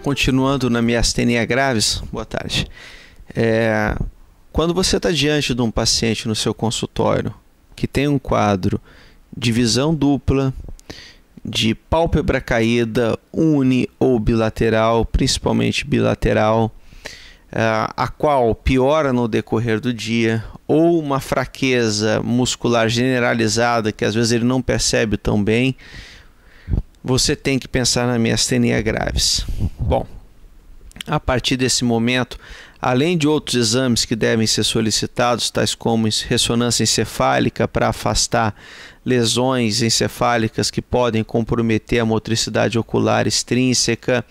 continuando na miastenia graves, boa tarde. É, quando você está diante de um paciente no seu consultório que tem um quadro de visão dupla, de pálpebra caída, uni ou bilateral, principalmente bilateral, é, a qual piora no decorrer do dia, ou uma fraqueza muscular generalizada que às vezes ele não percebe tão bem, você tem que pensar na miastenia graves. Bom, a partir desse momento, além de outros exames que devem ser solicitados, tais como ressonância encefálica para afastar lesões encefálicas que podem comprometer a motricidade ocular extrínseca,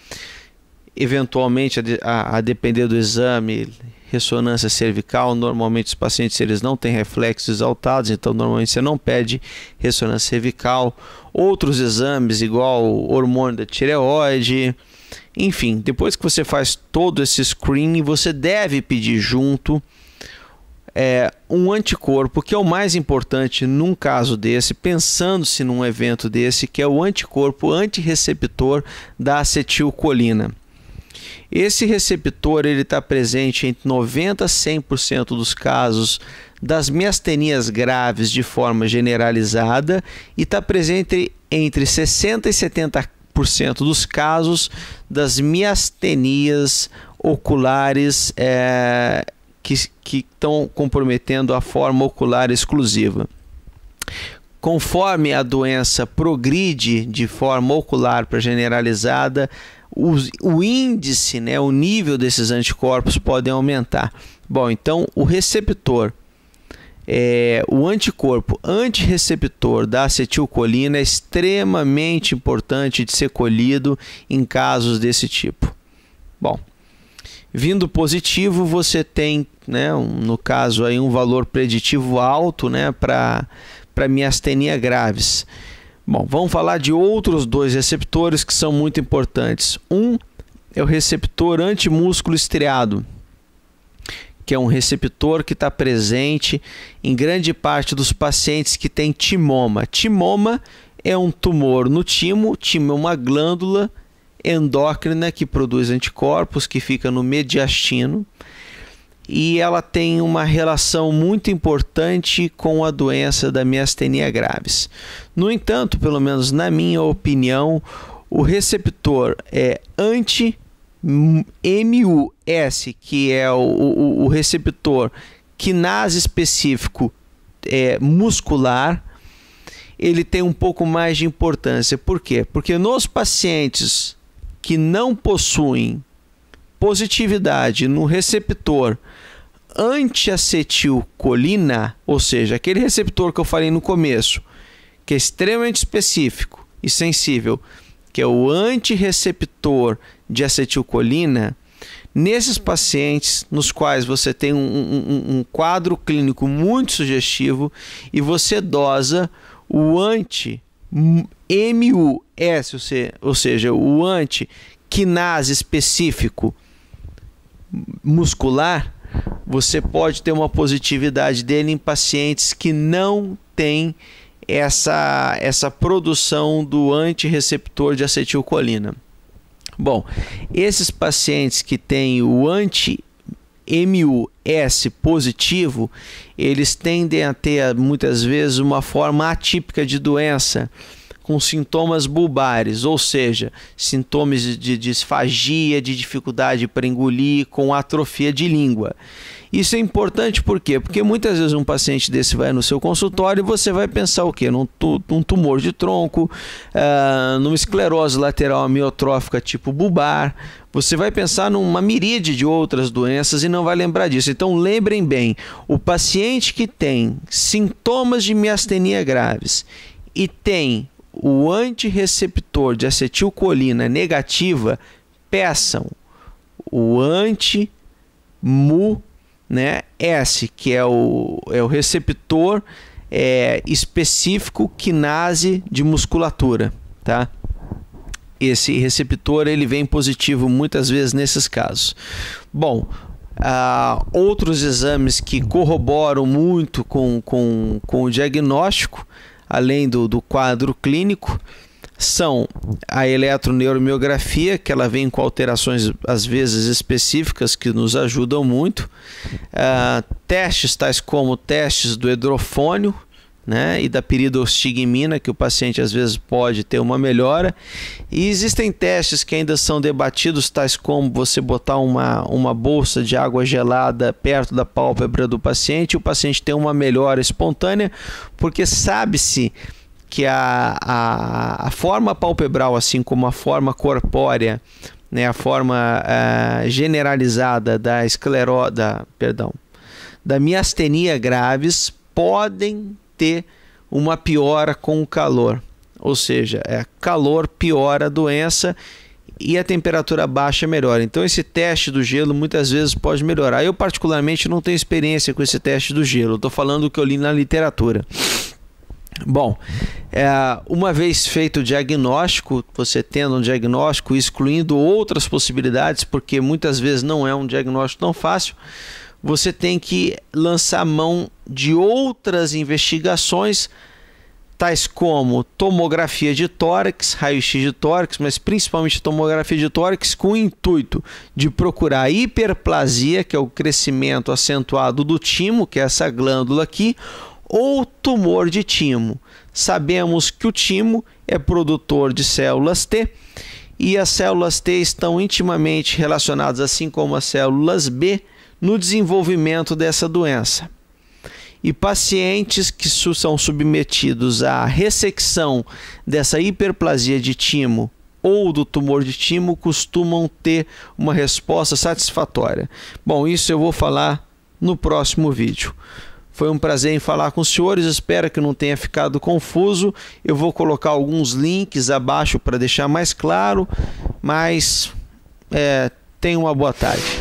Eventualmente, a, a depender do exame, ressonância cervical, normalmente os pacientes eles não têm reflexos exaltados, então normalmente você não pede ressonância cervical. Outros exames, igual hormônio da tireoide, enfim, depois que você faz todo esse screening, você deve pedir junto é, um anticorpo, que é o mais importante num caso desse, pensando-se num evento desse, que é o anticorpo antireceptor da acetilcolina. Esse receptor ele está presente entre 90 a 100% dos casos das miastenias graves de forma generalizada e está presente entre 60 e 70% dos casos das miastenias oculares é, que estão comprometendo a forma ocular exclusiva. Conforme a doença progride de forma ocular para generalizada, os, o índice, né, o nível desses anticorpos podem aumentar. Bom, então o receptor, é, o anticorpo antireceptor da acetilcolina é extremamente importante de ser colhido em casos desse tipo. Bom, vindo positivo, você tem, né, um, no caso aí, um valor preditivo alto né, para miastenia graves. Bom, vamos falar de outros dois receptores que são muito importantes. Um é o receptor antimúsculo estriado, que é um receptor que está presente em grande parte dos pacientes que têm timoma. Timoma é um tumor no timo, timo é uma glândula endócrina que produz anticorpos que fica no mediastino e ela tem uma relação muito importante com a doença da miastenia graves. No entanto, pelo menos na minha opinião, o receptor é anti MUS, que é o, o, o receptor quinase específico é, muscular, ele tem um pouco mais de importância. Por quê? Porque nos pacientes que não possuem positividade no receptor antiacetilcolina, ou seja, aquele receptor que eu falei no começo, que é extremamente específico e sensível, que é o antireceptor de acetilcolina, nesses pacientes nos quais você tem um, um, um quadro clínico muito sugestivo e você dosa o anti-MUS, ou seja, o anti-quinase específico muscular, você pode ter uma positividade dele em pacientes que não têm essa, essa produção do antireceptor de acetilcolina. Bom, esses pacientes que têm o anti MUS positivo, eles tendem a ter muitas vezes uma forma atípica de doença com sintomas bulbares, ou seja, sintomas de disfagia, de dificuldade para engolir, com atrofia de língua. Isso é importante por quê? Porque muitas vezes um paciente desse vai no seu consultório e você vai pensar o quê? Num, num tumor de tronco, uh, numa esclerose lateral amiotrófica tipo bulbar. Você vai pensar numa miríade de outras doenças e não vai lembrar disso. Então lembrem bem, o paciente que tem sintomas de miastenia graves e tem o antireceptor de acetilcolina negativa, peçam o anti-mu né, S, que é o, é o receptor é, específico quinase de musculatura, tá? Esse receptor ele vem positivo muitas vezes nesses casos. Bom, uh, outros exames que corroboram muito com, com, com o diagnóstico além do, do quadro clínico, são a eletroneuromiografia, que ela vem com alterações às vezes específicas que nos ajudam muito, uh, testes tais como testes do hidrofônio, né, e da piridostigmina, que o paciente às vezes pode ter uma melhora. E existem testes que ainda são debatidos, tais como você botar uma, uma bolsa de água gelada perto da pálpebra do paciente, o paciente tem uma melhora espontânea, porque sabe-se que a, a, a forma palpebral, assim como a forma corpórea, né, a forma uh, generalizada da escleroda, perdão, da miastenia graves podem ter uma piora com o calor. Ou seja, é calor piora a doença e a temperatura baixa melhora. Então esse teste do gelo muitas vezes pode melhorar. Eu particularmente não tenho experiência com esse teste do gelo. Estou falando o que eu li na literatura. Bom, é, uma vez feito o diagnóstico, você tendo um diagnóstico, excluindo outras possibilidades, porque muitas vezes não é um diagnóstico tão fácil, você tem que lançar mão de outras investigações, tais como tomografia de tórax, raio-x de tórax, mas principalmente tomografia de tórax, com o intuito de procurar hiperplasia, que é o crescimento acentuado do timo, que é essa glândula aqui, ou tumor de timo. Sabemos que o timo é produtor de células T e as células T estão intimamente relacionadas, assim como as células B, no desenvolvimento dessa doença. E pacientes que são submetidos à ressecção dessa hiperplasia de timo ou do tumor de timo costumam ter uma resposta satisfatória. Bom, isso eu vou falar no próximo vídeo. Foi um prazer em falar com os senhores, espero que não tenha ficado confuso. Eu vou colocar alguns links abaixo para deixar mais claro, mas é, tenha uma boa tarde.